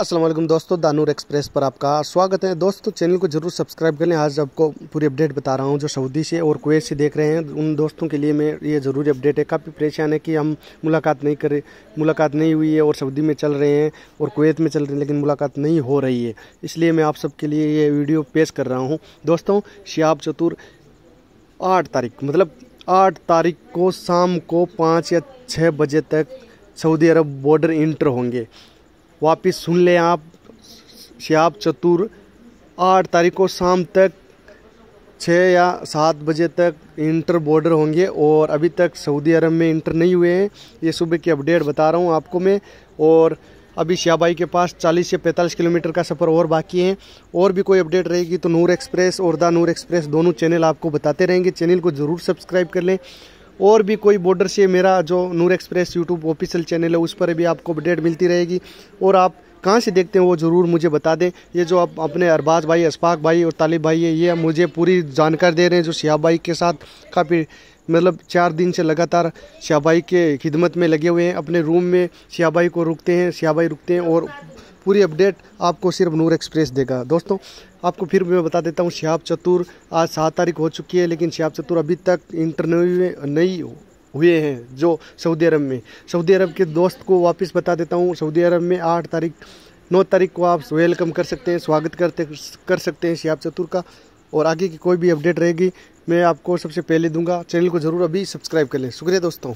असलम दोस्तों दानूर एक्सप्रेस पर आपका स्वागत है दोस्तों चैनल को जरूर सब्सक्राइब करें आज आपको पूरी अपडेट बता रहा हूं जो सऊदी से और कुवैत से देख रहे हैं उन दोस्तों के लिए मैं ये ज़रूरी अपडेट है काफ़ी परेशान है कि हम मुलाकात नहीं करें मुलाकात नहीं हुई है और सऊदी में चल रहे हैं और कुवैत में चल रहे हैं लेकिन मुलाकात नहीं हो रही है इसलिए मैं आप सबके लिए ये वीडियो पेश कर रहा हूँ दोस्तों शिहाब चतुर आठ तारीख मतलब आठ तारीख को शाम को पाँच या छः बजे तक सऊदी अरब बॉर्डर इंटर होंगे वापिस सुन लें आप श्याप चतुर आठ तारीख को शाम तक छः या सात बजे तक इंटर बॉर्डर होंगे और अभी तक सऊदी अरब में इंटर नहीं हुए हैं ये सुबह की अपडेट बता रहा हूँ आपको मैं और अभी श्याबाई के पास 40 से 45 किलोमीटर का सफ़र और बाकी है और भी कोई अपडेट रहेगी तो नूर एक्सप्रेस और द नूर एक्सप्रेस दोनों चैनल आपको बताते रहेंगे चैनल को ज़रूर सब्सक्राइब कर लें और भी कोई बॉर्डर से मेरा जो Noor express YouTube official channel है उस पर भी आपको अपडेट मिलती रहेगी और आप कहाँ से देखते हैं वो ज़रूर मुझे बता दें ये जो आप अपने अरबाज भाई अशफाक भाई और तालिब भाई है ये मुझे पूरी जानकारी दे रहे हैं जो सियाब भाई के साथ काफ़ी मतलब चार दिन से लगातार भाई के खिदमत में लगे हुए हैं अपने रूम में भाई को रुकते हैं भाई रुकते हैं और पूरी अपडेट आपको सिर्फ नूर एक्सप्रेस देगा दोस्तों आपको फिर मैं बता देता हूँ शिहाब चतुर आज सात तारीख हो चुकी है लेकिन शिहाब चतुर अभी तक इंटरव्यू नहीं हुए हैं जो सऊदी अरब में सऊदी अरब के दोस्त को वापस बता देता हूँ सऊदी अरब में आठ तारीख नौ तारीख को आप वेलकम कर सकते हैं स्वागत करते कर सकते हैं श्याप चतुर का और आगे की कोई भी अपडेट रहेगी मैं आपको सबसे पहले दूंगा चैनल को ज़रूर अभी सब्सक्राइब कर लें शुक्रिया दोस्तों